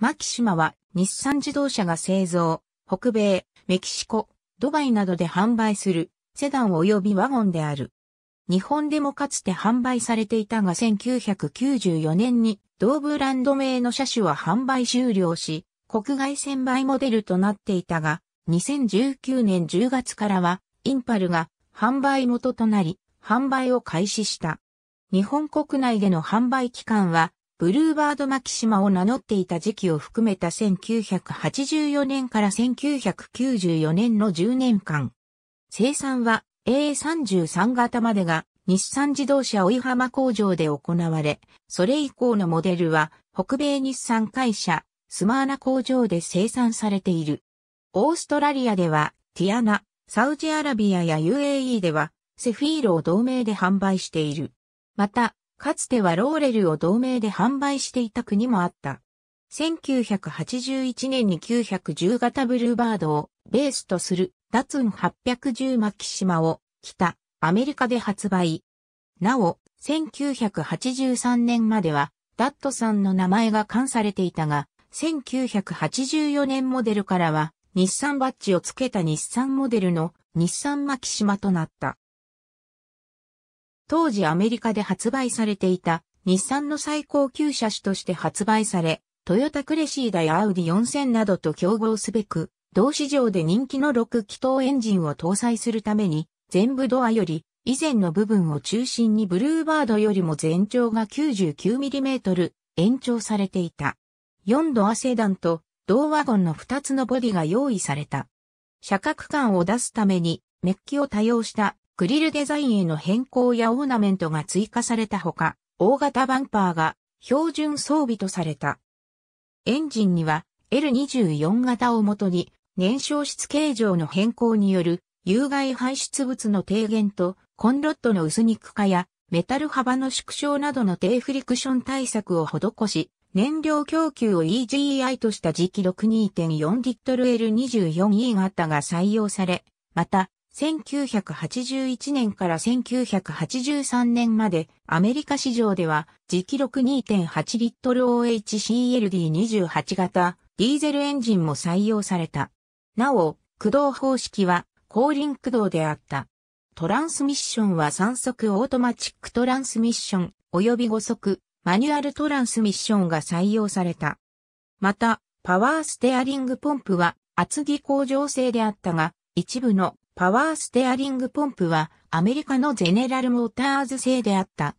マキシマは日産自動車が製造、北米、メキシコ、ドバイなどで販売するセダン及びワゴンである。日本でもかつて販売されていたが1994年に同ブランド名の車種は販売終了し、国外専売モデルとなっていたが、2019年10月からはインパルが販売元となり、販売を開始した。日本国内での販売期間はブルーバードマキシマを名乗っていた時期を含めた1984年から1994年の10年間。生産は A33 型までが日産自動車追浜工場で行われ、それ以降のモデルは北米日産会社スマーナ工場で生産されている。オーストラリアではティアナ、サウジアラビアや UAE ではセフィーロを同盟で販売している。また、かつてはローレルを同盟で販売していた国もあった。1981年に910型ブルーバードをベースとするダツン810マキシマを北アメリカで発売。なお、1983年まではダットさんの名前が冠されていたが、1984年モデルからは日産バッジを付けた日産モデルの日産マキシマとなった。当時アメリカで発売されていた日産の最高級車種として発売され、トヨタクレシーダやアウディ4000などと競合すべく、同市場で人気の6気筒エンジンを搭載するために、全部ドアより以前の部分を中心にブルーバードよりも全長が 99mm 延長されていた。4ドアセダンと同ワゴンの2つのボディが用意された。車角感を出すためにメッキを多用したグリルデザインへの変更やオーナメントが追加されたほか、大型バンパーが標準装備とされた。エンジンには L24 型をもとに燃焼室形状の変更による有害排出物の低減とコンロットの薄肉化やメタル幅の縮小などの低フリクション対策を施し、燃料供給を e g i とした時期6 2 4ル L24E 型が採用され、また、1981年から1983年までアメリカ市場では時記録2.8リットル OHCLD28 型ディーゼルエンジンも採用された。なお、駆動方式は後輪駆動であった。トランスミッションは3速オートマチックトランスミッション及び5速マニュアルトランスミッションが採用された。また、パワーステアリングポンプは厚木工場製であったが、一部のパワーステアリングポンプはアメリカのゼネラルモーターズ製であった。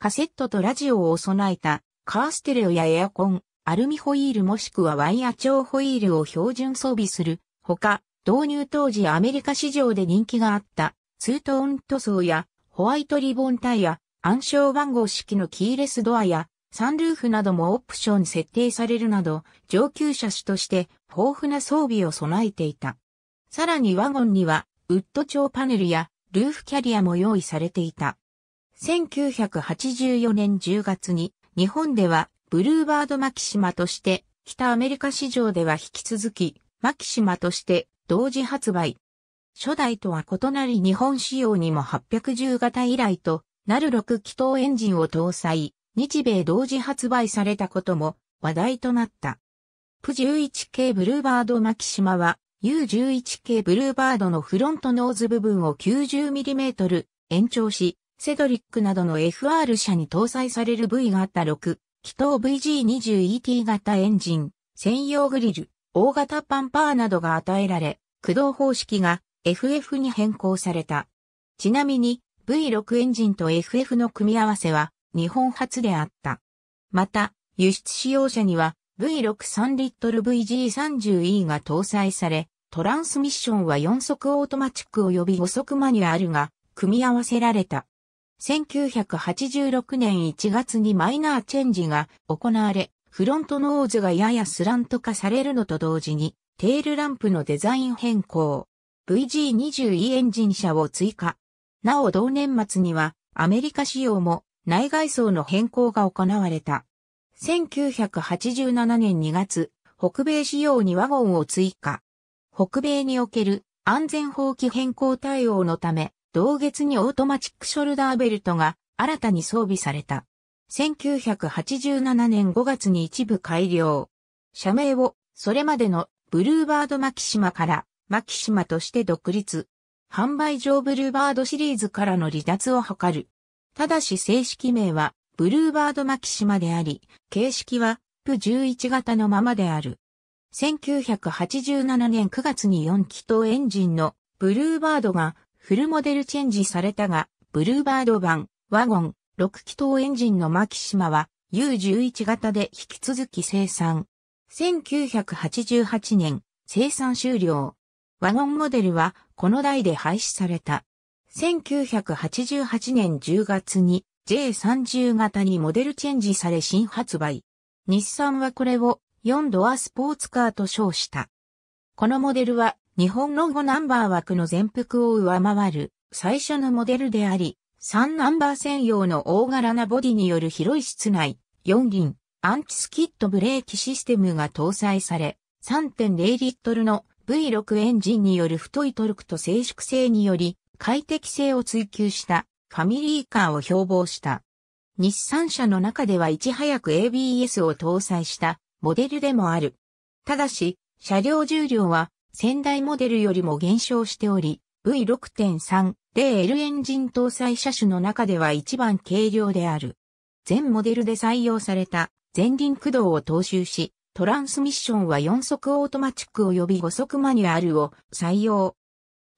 カセットとラジオを備えたカーステレオやエアコン、アルミホイールもしくはワイヤ調ホイールを標準装備するほか、導入当時アメリカ市場で人気があったツートーン塗装やホワイトリボンタイヤ、暗証番号式のキーレスドアやサンルーフなどもオプション設定されるなど上級車種として豊富な装備を備えていた。さらにワゴンには、ウッド調パネルやルーフキャリアも用意されていた。1984年10月に、日本ではブルーバードマキシマとして、北アメリカ市場では引き続き、マキシマとして同時発売。初代とは異なり日本仕様にも810型以来となる6気筒エンジンを搭載、日米同時発売されたことも話題となった。プ11系ブルーバードマキシマは U11 系ブルーバードのフロントノーズ部分を 90mm 延長し、セドリックなどの FR 車に搭載される V 型6、気筒 VG20ET 型エンジン、専用グリル、大型パンパーなどが与えられ、駆動方式が FF に変更された。ちなみに V6 エンジンと FF の組み合わせは日本初であった。また、輸出使用車には V63 リットル VG30E が搭載され、トランスミッションは4速オートマチック及び5速マニュアルが組み合わせられた。1986年1月にマイナーチェンジが行われ、フロントノーズがややスラント化されるのと同時に、テールランプのデザイン変更、VG20E エンジン車を追加。なお同年末には、アメリカ仕様も内外装の変更が行われた。1987年2月、北米仕様にワゴンを追加。北米における安全法規変更対応のため、同月にオートマチックショルダーベルトが新たに装備された。1987年5月に一部改良。社名をそれまでのブルーバードマキシマからマキシマとして独立。販売上ブルーバードシリーズからの離脱を図る。ただし正式名はブルーバードマキシマであり、形式は、プ11型のままである。1987年9月に4気筒エンジンのブルーバードがフルモデルチェンジされたが、ブルーバード版ワゴン6気筒エンジンのマキシマは U11 型で引き続き生産。1988年生産終了。ワゴンモデルはこの台で廃止された。1988年10月に J30 型にモデルチェンジされ新発売。日産はこれを4ドアスポーツカーと称した。このモデルは日本ロゴナンバー枠の全幅を上回る最初のモデルであり、3ナンバー専用の大柄なボディによる広い室内、4輪、アンチスキッドブレーキシステムが搭載され、3.0リットルの V6 エンジンによる太いトルクと静粛性により快適性を追求したファミリーカーを標榜した。日産車の中ではいち早く ABS を搭載したモデルでもある。ただし、車両重量は先代モデルよりも減少しており、V6.3L エンジン搭載車種の中では一番軽量である。全モデルで採用された前輪駆動を踏襲し、トランスミッションは4速オートマチック及び5速マニュアルを採用。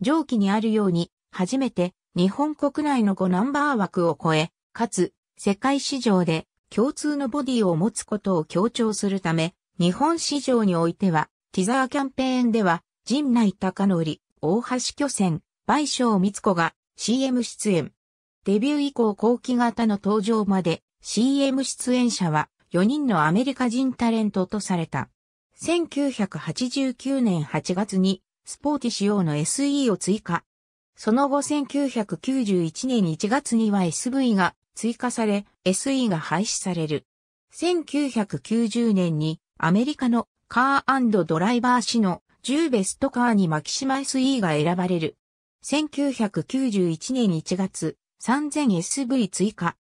上記にあるように、初めて日本国内の5ナンバー枠を超え、かつ、世界市場で共通のボディを持つことを強調するため、日本市場においては、ティザーキャンペーンでは、陣内隆則、大橋巨船、倍賞つ子が CM 出演。デビュー以降後期型の登場まで CM 出演者は4人のアメリカ人タレントとされた。1989年8月にスポーティ仕様の SE を追加。その後1991年1月には SV が追加され、SE が廃止される。1990年にアメリカのカードライバー誌の10ベストカーにマキシマ SE が選ばれる。1991年1月、3000SV 追加。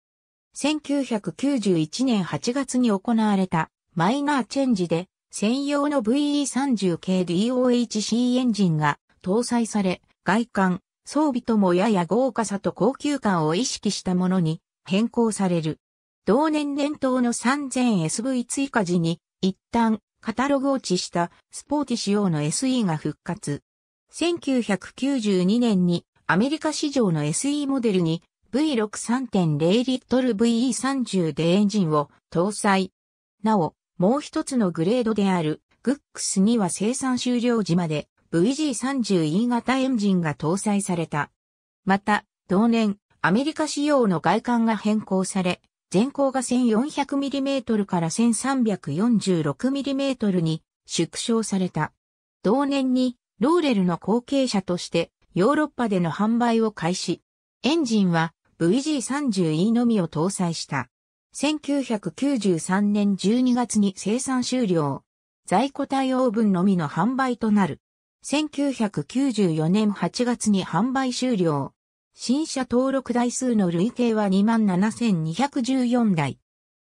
1991年8月に行われたマイナーチェンジで専用の VE30 系 DOHC エンジンが搭載され、外観、装備ともやや豪華さと高級感を意識したものに変更される。同年年頭の 3000SV 追加時に一旦カタログ落ちしたスポーティ仕様の SE が復活。1992年にアメリカ市場の SE モデルに V63.0 リットル VE30 でエンジンを搭載。なお、もう一つのグレードであるグックスには生産終了時まで VG30E 型エンジンが搭載された。また、同年、アメリカ仕様の外観が変更され、全高が 1400mm から 1346mm に縮小された。同年に、ローレルの後継者としてヨーロッパでの販売を開始。エンジンは VG30E のみを搭載した。1993年12月に生産終了。在庫対応分のみの販売となる。1994年8月に販売終了。新車登録台数の累計は27,214台。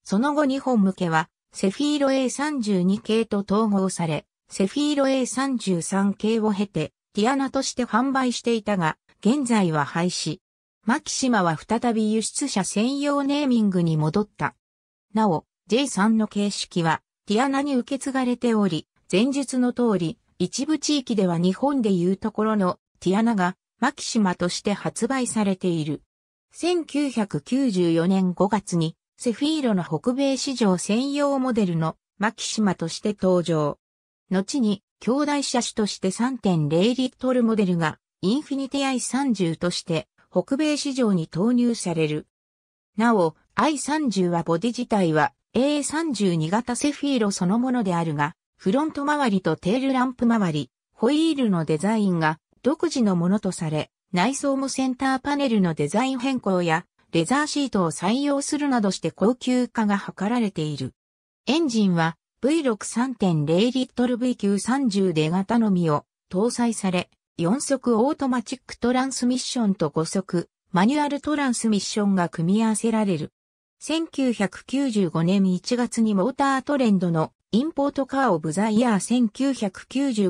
その後日本向けは、セフィーロ A32 系と統合され、セフィーロ A33 系を経て、ティアナとして販売していたが、現在は廃止。マキシマは再び輸出者専用ネーミングに戻った。なお、J3 の形式は、ティアナに受け継がれており、前述の通り、一部地域では日本でいうところのティアナがマキシマとして発売されている。1994年5月にセフィーロの北米市場専用モデルのマキシマとして登場。後に兄弟車種として3.0リットルモデルがインフィニティ i30 として北米市場に投入される。なお、i30 はボディ自体は A32 型セフィーロそのものであるが、フロント周りとテールランプ周り、ホイールのデザインが独自のものとされ、内装もセンターパネルのデザイン変更や、レザーシートを採用するなどして高級化が図られている。エンジンは V63.0LV930 で型のみを搭載され、4速オートマチックトランスミッションと5速マニュアルトランスミッションが組み合わせられる。1995年1月にモータートレンドのインポートカーオブザイヤー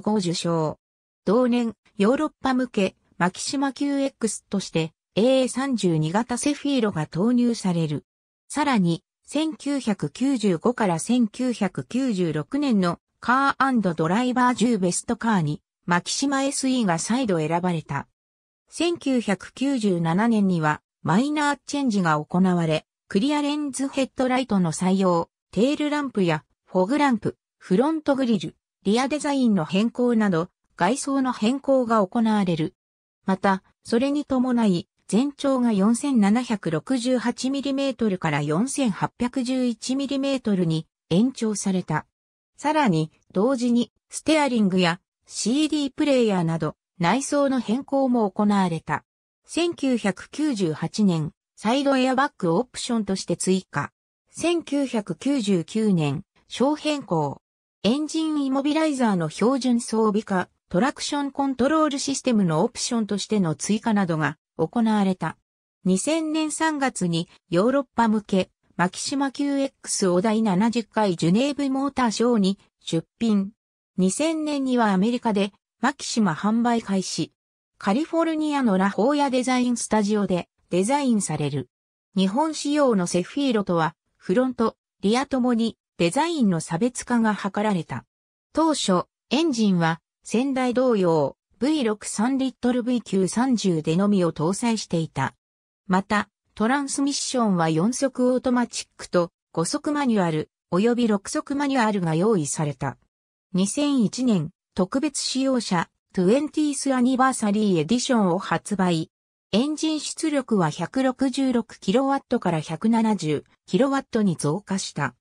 1995受賞。同年、ヨーロッパ向け、マキシマ QX として AA32 型セフィーロが投入される。さらに、1995から1996年のカードライバー10ベストカーにマキシマ SE が再度選ばれた。1997年にはマイナーチェンジが行われ、クリアレンズヘッドライトの採用、テールランプやフォグランプ、フロントグリル、リアデザインの変更など、外装の変更が行われる。また、それに伴い、全長が 4768mm から 4811mm に延長された。さらに、同時に、ステアリングや CD プレイヤーなど、内装の変更も行われた。1998年、サイドエアバッグオプションとして追加。1999年、小変更。エンジンイモビライザーの標準装備化、トラクションコントロールシステムのオプションとしての追加などが行われた。2000年3月にヨーロッパ向け、マキシマ QX を第70回ジュネーブモーターショーに出品。2000年にはアメリカでマキシマ販売開始。カリフォルニアのラホーヤデザインスタジオでデザインされる。日本仕様のセフィーロとは、フロント、リアともにデザインの差別化が図られた。当初、エンジンは仙台同様 V63 リットル V930 でのみを搭載していた。また、トランスミッションは4速オートマチックと5速マニュアル及び6速マニュアルが用意された。2001年、特別使用者 20th Anniversary Edition を発売。エンジン出力は 166kW から 170kW に増加した。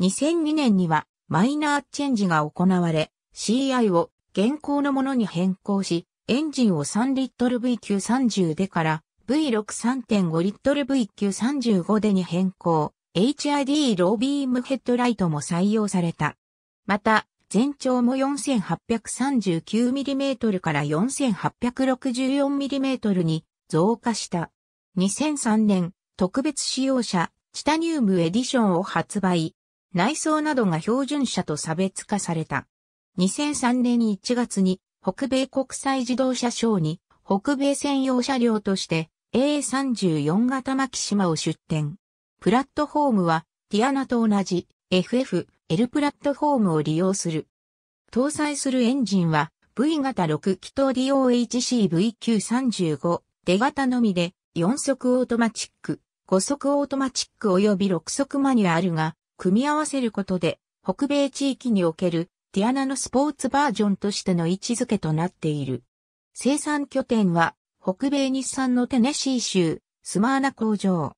2002年にはマイナーチェンジが行われ、CI を現行のものに変更し、エンジンを3リットル V930 でから V63.5 リットル V935 でに変更、HID ロービームヘッドライトも採用された。また、全長も 4839mm から 4864mm に増加した。2003年、特別使用車、チタニウムエディションを発売。内装などが標準車と差別化された。2003年1月に北米国際自動車ショーに北米専用車両として A34 型マキシマを出展。プラットフォームはティアナと同じ FF、L プラットフォームを利用する。搭載するエンジンは V 型6気筒 DOHCV935 出型のみで4速オートマチック、5速オートマチック及び6速マニュアルが組み合わせることで、北米地域におけるティアナのスポーツバージョンとしての位置づけとなっている。生産拠点は、北米日産のテネシー州、スマーナ工場。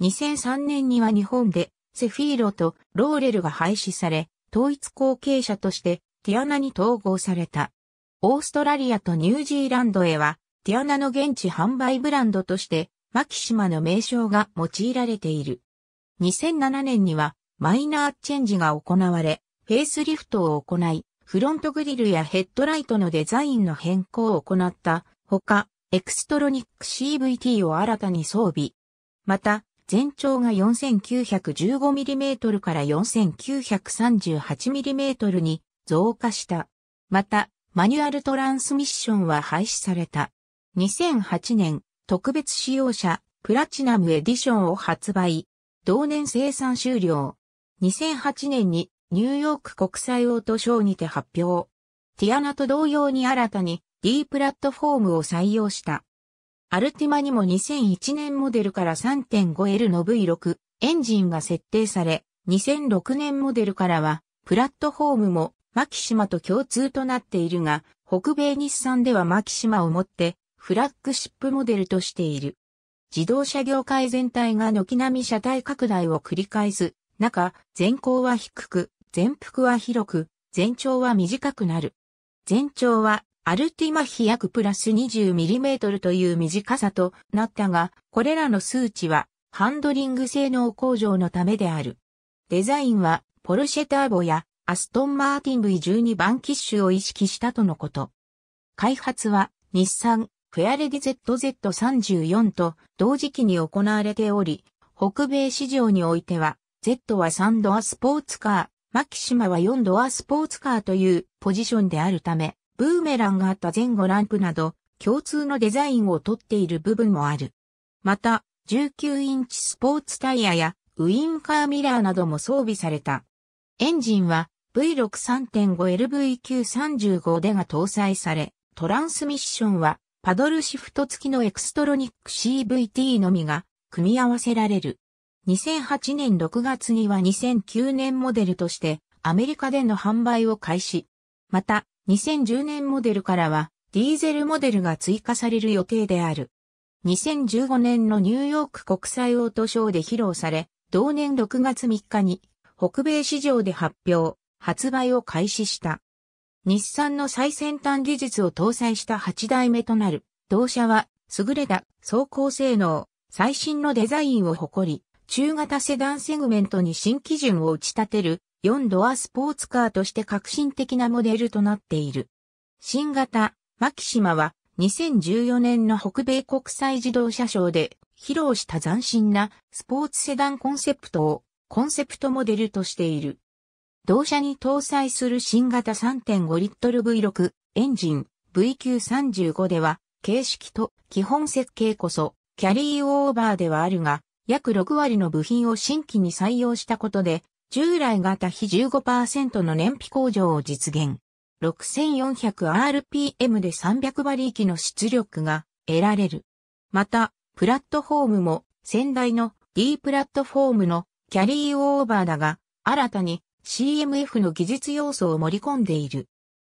2003年には日本で、セフィーロとローレルが廃止され、統一後継者としてティアナに統合された。オーストラリアとニュージーランドへは、ティアナの現地販売ブランドとして、マキシマの名称が用いられている。2007年には、マイナーチェンジが行われ、フェイスリフトを行い、フロントグリルやヘッドライトのデザインの変更を行ったほか、エクストロニック CVT を新たに装備。また、全長が 4915mm から 4938mm に増加した。また、マニュアルトランスミッションは廃止された。2008年、特別使用車、プラチナムエディションを発売。同年生産終了。2008年にニューヨーク国際オートショーにて発表。ティアナと同様に新たに D プラットフォームを採用した。アルティマにも2001年モデルから 3.5L の V6 エンジンが設定され、2006年モデルからはプラットフォームもマキシマと共通となっているが、北米日産ではマキシマをもってフラッグシップモデルとしている。自動車業界全体が軒並み車体拡大を繰り返す中、前行は低く、前腹は広く、全長は短くなる。全長はアルティマヒ約プラス 20mm という短さとなったが、これらの数値はハンドリング性能向上のためである。デザインはポルシェターボやアストンマーティン V12 番シュを意識したとのこと。開発は日産フェアレディ ZZ34 と同時期に行われており、北米市場においては Z は3ドアスポーツカー、マキシマは4ドアスポーツカーというポジションであるため、ブーメランがあった前後ランプなど、共通のデザインをとっている部分もある。また、19インチスポーツタイヤやウインカーミラーなども装備された。エンジンは V63.5LVQ35 でが搭載され、トランスミッションはパドルシフト付きのエクストロニック CVT のみが組み合わせられる。2008年6月には2009年モデルとしてアメリカでの販売を開始。また、2010年モデルからはディーゼルモデルが追加される予定である。2015年のニューヨーク国際オートショーで披露され、同年6月3日に北米市場で発表、発売を開始した。日産の最先端技術を搭載した8代目となる、同社は優れた走行性能、最新のデザインを誇り、中型セダンセグメントに新基準を打ち立てる4ドアスポーツカーとして革新的なモデルとなっている。新型、マキシマは2014年の北米国際自動車賞で披露した斬新なスポーツセダンコンセプトをコンセプトモデルとしている。同社に搭載する新型3.5リットル V6 エンジン VQ35 では形式と基本設計こそキャリーオーバーではあるが約6割の部品を新規に採用したことで、従来型比15%の燃費向上を実現。6400rpm で300馬力の出力が得られる。また、プラットフォームも先代の D プラットフォームのキャリーオーバーだが、新たに CMF の技術要素を盛り込んでいる。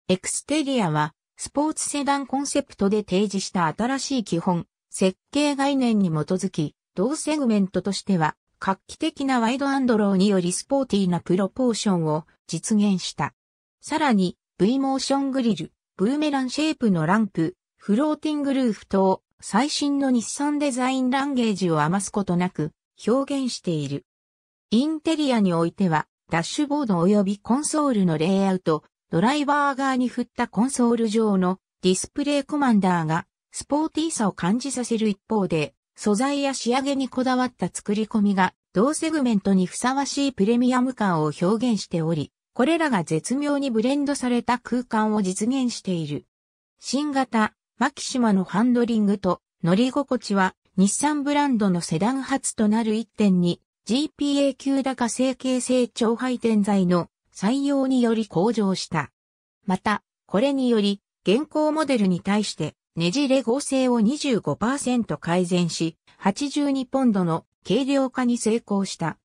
エクステリアはスポーツセダンコンセプトで提示した新しい基本、設計概念に基づき、同セグメントとしては、画期的なワイドアンドローによりスポーティーなプロポーションを実現した。さらに、V モーショングリル、ブーメランシェイプのランプ、フローティングルーフ等、最新の日産デザインランゲージを余すことなく表現している。インテリアにおいては、ダッシュボード及びコンソールのレイアウト、ドライバー側に振ったコンソール上のディスプレイコマンダーがスポーティーさを感じさせる一方で、素材や仕上げにこだわった作り込みが、同セグメントにふさわしいプレミアム感を表現しており、これらが絶妙にブレンドされた空間を実現している。新型、マキシマのハンドリングと乗り心地は、日産ブランドのセダン初となる 1.2GPA 級高成形成長配点材の採用により向上した。また、これにより、現行モデルに対してねじれ合成を25%改善し、82ポンドの軽量化に成功した。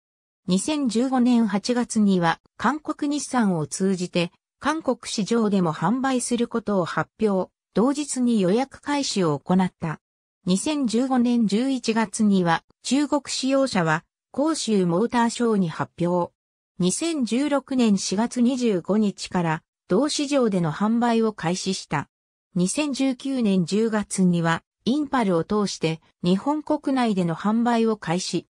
2015年8月には韓国日産を通じて韓国市場でも販売することを発表、同日に予約開始を行った。2015年11月には中国使用者は広州モーターショーに発表。2016年4月25日から同市場での販売を開始した。2019年10月には、インパルを通して日本国内での販売を開始。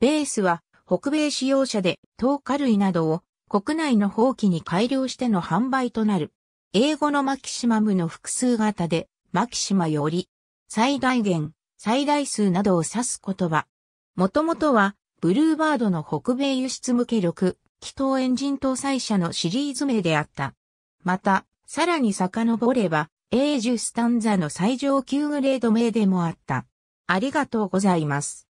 ベースは北米使用車で糖化類などを国内の放棄に改良しての販売となる。英語のマキシマムの複数型でマキシマより最大限、最大数などを指す言葉。もともとはブルーバードの北米輸出向け6気筒エンジン搭載車のシリーズ名であった。また、さらに遡れば、エージュスタンザの最上級グレード名でもあった。ありがとうございます。